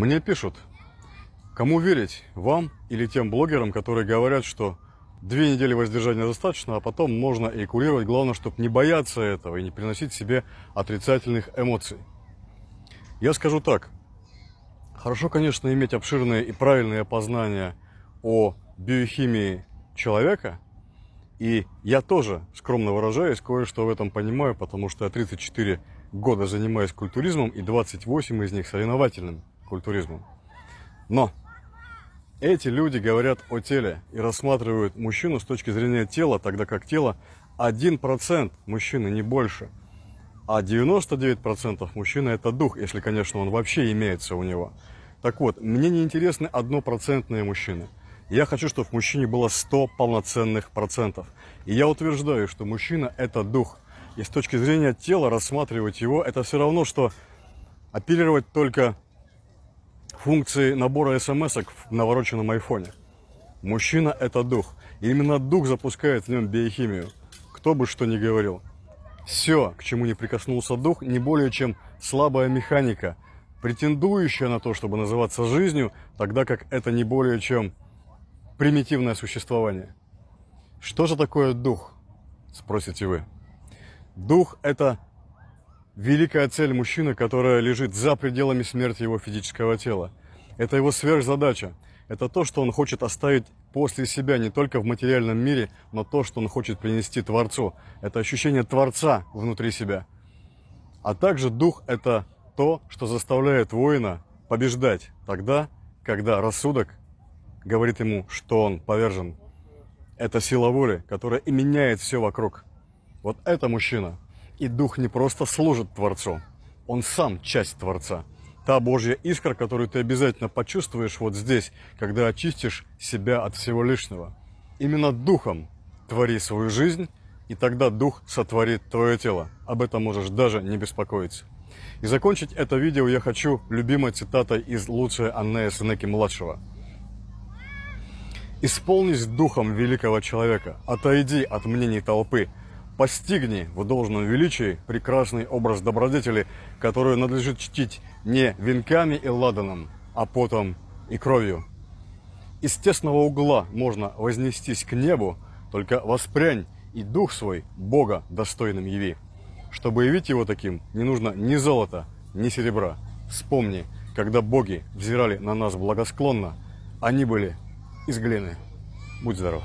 Мне пишут, кому верить, вам или тем блогерам, которые говорят, что две недели воздержания достаточно, а потом можно эйкулировать. Главное, чтобы не бояться этого и не приносить себе отрицательных эмоций. Я скажу так. Хорошо, конечно, иметь обширные и правильные познания о биохимии человека. И я тоже, скромно выражаясь, кое-что в этом понимаю, потому что я 34 года занимаюсь культуризмом и 28 из них соревновательными культуризмом. Но эти люди говорят о теле и рассматривают мужчину с точки зрения тела, тогда как тело 1% мужчины, не больше. А 99% мужчины – это дух, если, конечно, он вообще имеется у него. Так вот, мне не интересны однопроцентные мужчины. Я хочу, чтобы в мужчине было 100 полноценных процентов. И я утверждаю, что мужчина – это дух. И с точки зрения тела рассматривать его – это все равно, что апеллировать только функции набора смс в навороченном айфоне. Мужчина – это дух. И именно дух запускает в нем биохимию. Кто бы что ни говорил. Все, к чему не прикоснулся дух, не более чем слабая механика, претендующая на то, чтобы называться жизнью, тогда как это не более чем примитивное существование. Что же такое дух? Спросите вы. Дух – это Великая цель мужчины, которая лежит за пределами смерти его физического тела. Это его сверхзадача. Это то, что он хочет оставить после себя не только в материальном мире, но то, что он хочет принести Творцу. Это ощущение Творца внутри себя. А также дух – это то, что заставляет воина побеждать тогда, когда рассудок говорит ему, что он повержен. Это сила воли, которая и меняет все вокруг. Вот это мужчина – и дух не просто служит Творцу, он сам часть Творца. Та Божья искра, которую ты обязательно почувствуешь вот здесь, когда очистишь себя от всего лишнего. Именно духом твори свою жизнь, и тогда дух сотворит твое тело. Об этом можешь даже не беспокоиться. И закончить это видео я хочу любимой цитатой из Луция Аннея Сенеки-младшего. «Исполнись духом великого человека, отойди от мнений толпы, постигни в должном величии прекрасный образ добродетели, которую надлежит чтить не венками и ладаном, а потом и кровью. Из тесного угла можно вознестись к небу, только воспрянь и дух свой Бога достойным яви. Чтобы явить его таким, не нужно ни золота, ни серебра. Вспомни, когда боги взирали на нас благосклонно, они были из глины. Будь здоров!